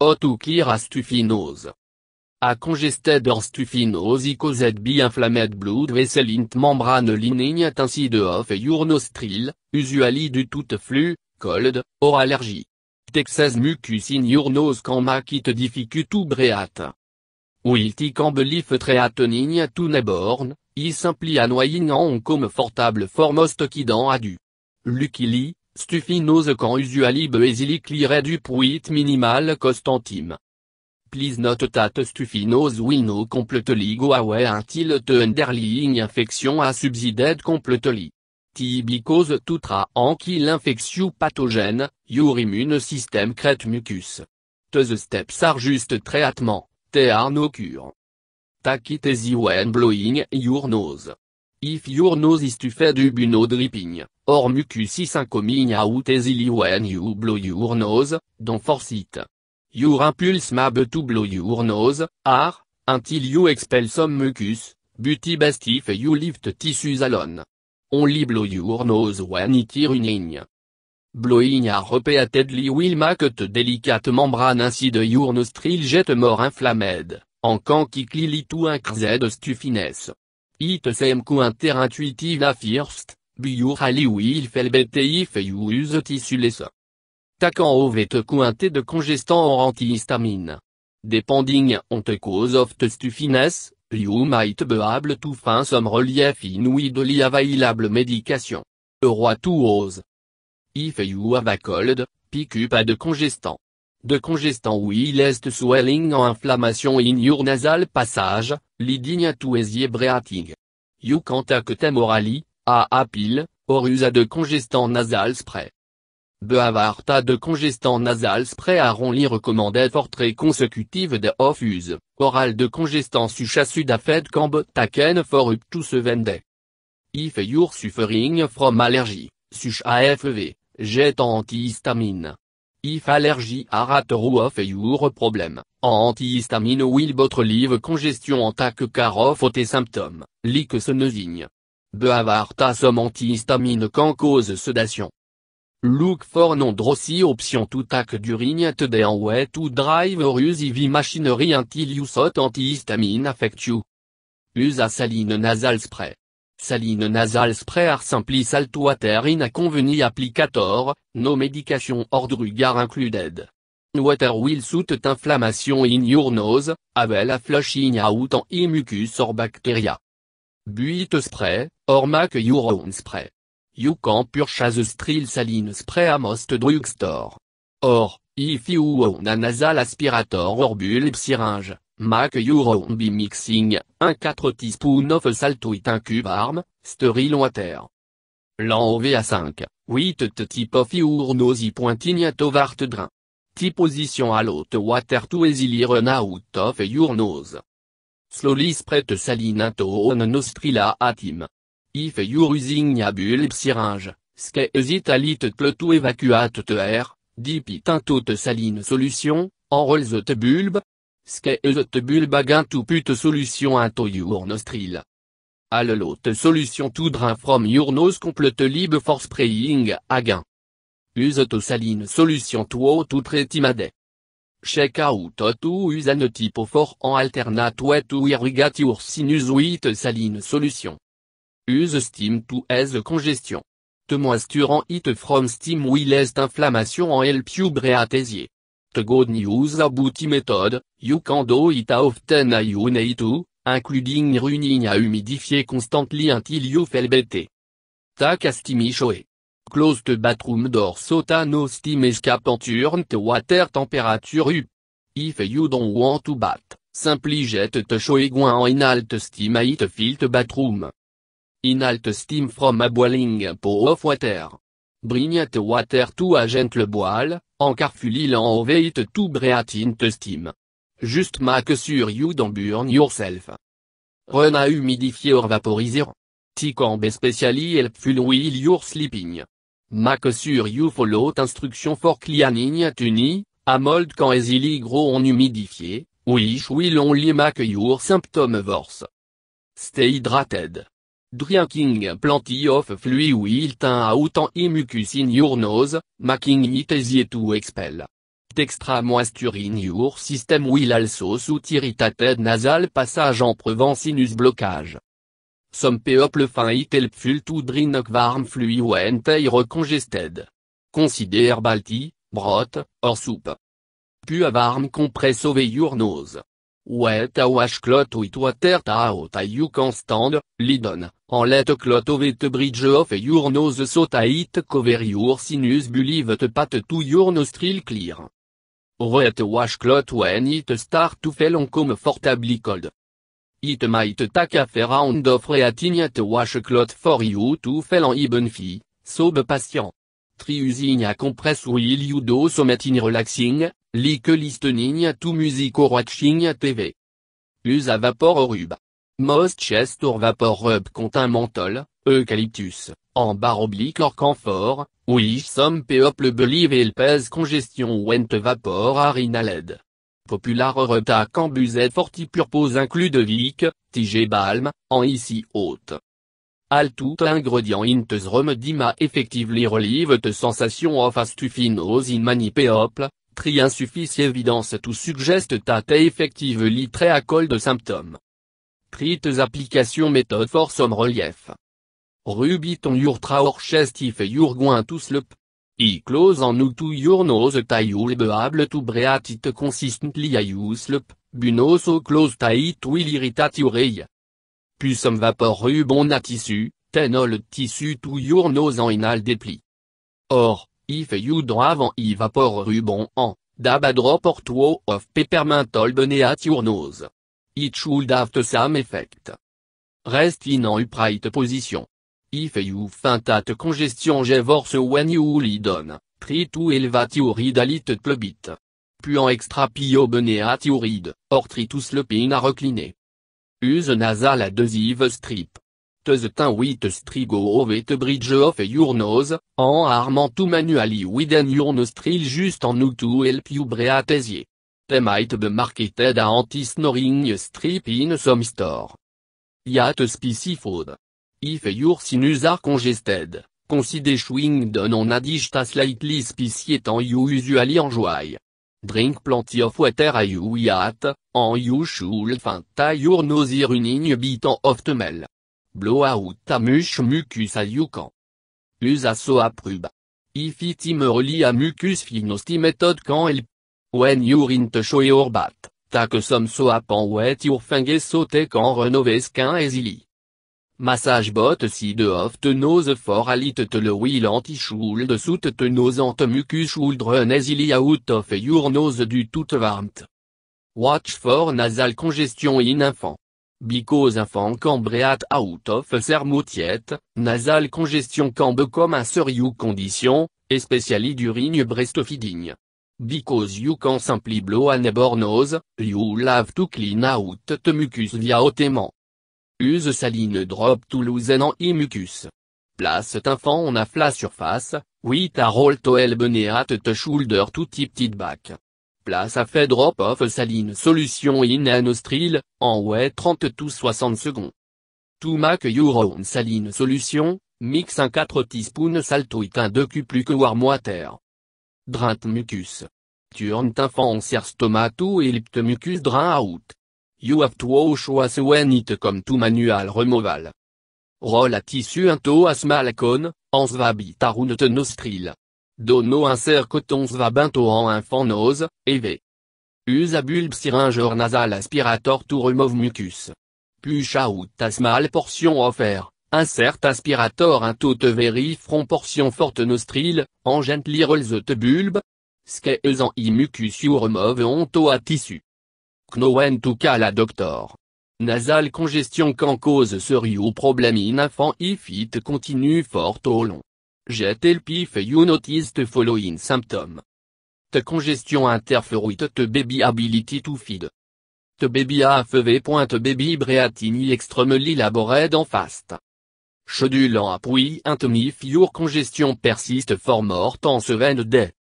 Hot ou Stufinose. A congested or stufinose caused by inflamed blood vessel int membrane lining ainsi de of your nostril, usually du tout flux, cold, or allergie Texas mucus in your nose it difficult to breathe. Wilty belief treatening to neborn, is simply annoying en comfortable most qui dans a du. Stufinose quand usually easily lirait du with minimal costantime. Please note that will wino completely go away until the underlying infection has subsided completely. Tibicose cause to en infection pathogène, your immune system crête mucus. The steps are just treatment, te are no cure. Take when blowing your nose. If your nose is too fed up dripping, or mucus is coming out easily when you blow your nose, don't force it. Your impulse mab to blow your nose, are, until you expel some mucus, but best if you lift tissues alone. Only blow your nose when it running. Blowing a repeatedly will make the delicate membrane inside your nostril jet more inflamed, en can qui to increase de stuffiness it sem intuitive la first, biur ali will if you use tissules. Tacan ovet cointé de congestant or antihistamine. Depending on the cause of the stuffiness, you might be able to find some relief in widely available medication. os. If you have a cold, pick up a de congestant de congestion il est swelling en inflammation in your nasal passage, leading to easy breathing. You can take them orally, a pill, or use a de congestant nasal spray. Beavarta de congestant nasal spray are only recommended for très consecutive de off use, oral de congestant as sudafed be taken for up to seven day. If you're suffering from allergy, such AFV, jet antihistamine. If allergy are ou row a your problem, antihistamine will relieve congestion tac car of tes symptômes, like senosine Behavarta some antihistamine quand cause sedation. Look for non drossy option to take d'urine at day and wet to drive or use IV machinery until you sot antihistamine affect you. Use a saline nasal spray saline nasal spray are simply water in a conveni applicator, no medication or drug included. Water will soothe inflammation in your nose, in a flushing out en e mucus or bacteria. Buite spray, or make your own spray. You can purchase sterile saline spray at most drugstore. Or, if you own a nasal aspirator or bulb syringe, Mac your own be mixing, 1 4 teaspoon of salt with un cube arm, sterile water. L'an OVA 5, 8 type of your nosy pointing at over drain. T position à water to easily run out of your nose. Slowly spread saline into on NOSTRILA at him. If you're using a bulb syringe, squeeze it a little to evacuate the air, dip it into the saline solution, enroll the bulb, eut bulbagin to put solution into your nostril. l'autre, solution to drain from your nose complete lib for spraying again. Use to saline solution to o to Check out to use an type for en alternate way to irrigate your sinus with saline solution. Use steam to ease congestion. Te moisturant it from steam will ease inflammation en help you breathe The good news about method, you can do it often as you need to, including running a humidifier constantly until you feel better. Tak a Close the bathroom door so that no steam escape and water temperature up. If you don't want to bat, simply jet the shower going in alt steam it filled the bathroom. In alt steam from a boiling pot of water. Bring the water to a gentle boil, en fulil en oveit to breatin te steam. Just make sur you don't burn yourself. Run a humidifier or vaporisé Ticambe especially helpful will your sleeping. Make sur you follow instruction for cleaning tuni, a mold quand easily grow on humidifié, which will only make your symptom worse. Stay hydrated. Drinking plenty of fluid out and mucus in your nose, making it EASY to expel. Extra moisture in your system will also soothe irritated nasal passage en prevent sinus blockage. Some people find it helpful to drink warm fluid when they are congested. Consider balti, broth, or soup. Pu warm compress over your nose water a you can Stand, Lidon, en let over the bridge of your nose à it cover your sinus the pat to your nostril clear. Wet washcloth when it start to fell on come fortably cold. It might take a fair round of reating at clot for you to fell on even fee, be patient. Tri à compress ou you somatine relaxing, like listening to music or watching TV. Use à vapor rub. Most chest or vapor rub contient menthol, eucalyptus, en barre oblique or camphor, which some people believe pèse congestion when vapor are inhaled. Popular rub ta cambusette forti purpose inclus de vic, tige balm, en ici haute. Al tout ingredient in the remedy effectively relieve te sensation of astufinose in many tri insuffis evidence tout suggest that effectively litracol a cold symptom. Trites application méthode for some relief. Rubit ton your traor chest if your going to I close en ou to your nose ta ou le beable to breathe it consistently you sleep, but so close it will irritate your eye puis some vapor rubon à tissu, ten tissu to your nose en inal dépli. Or, if you drive an evapor rubon en, dab drop or two of peppermintol beneath at your nose. It should have the same effect. Rest in an upright position. If you faint at congestion gevorse when you on, try to elevate your read a Puis en extra pio bene at your rid, or try to in a recliné use nasal adhesive strip. the tin wit strigo the bridge of your nose, en armant to manually a your nostril just en nous to help you breathe easier. They might be marketed a anti-snoring strip in some store. Yat food. If your sinus are congested, consider chewing the non-adigita slightly spicy and you usually enjoy. Drink plenty of water a you yat, en you should find your nose running bit of the mel. Blow out a mush mucus a you can. Use a so a If it rely a mucus finosti method can help. When you're in show your bat, take some soap and wet your fingers so can renove skin easily. Massage bot si de of nose for alit te le will anti-should sout nose ant mucus should run easily out of your nose du tout warmth. Watch for nasal congestion in infant. Because infant cambreat out of sermoutiette, nasal congestion cambe comme a serious condition, especially during breastfeeding. Because you can simply blow an nose, you'll have to clean out the mucus via otement use saline drop toulousaine en e-mucus. Place t'infant on a surface, oui ta roll to beneat to shoulder to tip back. Place a fait drop off saline solution in anostril, en way 30 to 60 secondes. To make your own saline solution, mix un 4 teaspoon salto it un 2 cu plus que warm water. Drain mucus. Turn t'infant on serre stomato et mucus drain out. You have to wash when it come to manual removal. Roll a tissue into a small cone, te nostril. Dono insert coton va binto en infant nose, EV. Use a bulbe syringe or nasal aspirator to remove mucus. Push out a portion of air, insert aspirator into the very front portion forte nostril, en gently roll the bulb. Skeuse en i mucus you remove onto a tissu cas la doctor. Nasal congestion can cause serious problème in infant if it continue fort au long. pif et you notice the following symptom. The congestion with the baby ability to feed. The baby AFV. Baby breathing extremely labored en fast. en appui intemif your congestion persiste for more than seven day.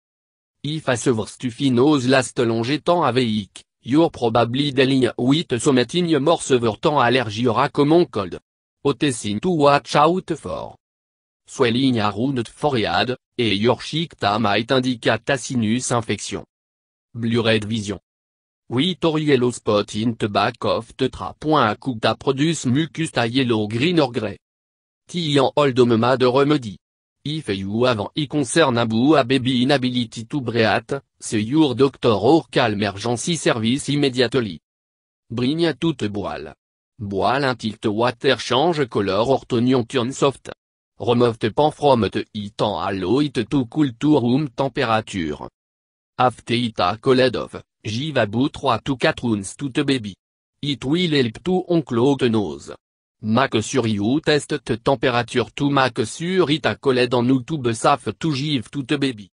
If a severe nose last long temps aveic. Your probably dealing with something more severe than allergy or a common cold. Otesin to watch out for. Swelling around forehead, et your shikta might indicate a sinus infection. Blurred vision. With or yellow spot in the back of the trap. A could produce mucus a yellow green or grey. Tian old de remedy. If you have any concern about baby inability to breathe, see your doctor or call emergency service immediately. Bring toute boile. Boil until tilt water change color or turn soft. Remove the pan from the heat and allow it to cool to room temperature. After it a off, give about 3 to 4 ounces to baby. It will help to unclog the nose. Mac sur you test te température tout Mac sur a collègue dans YouTube saf tout give tout baby.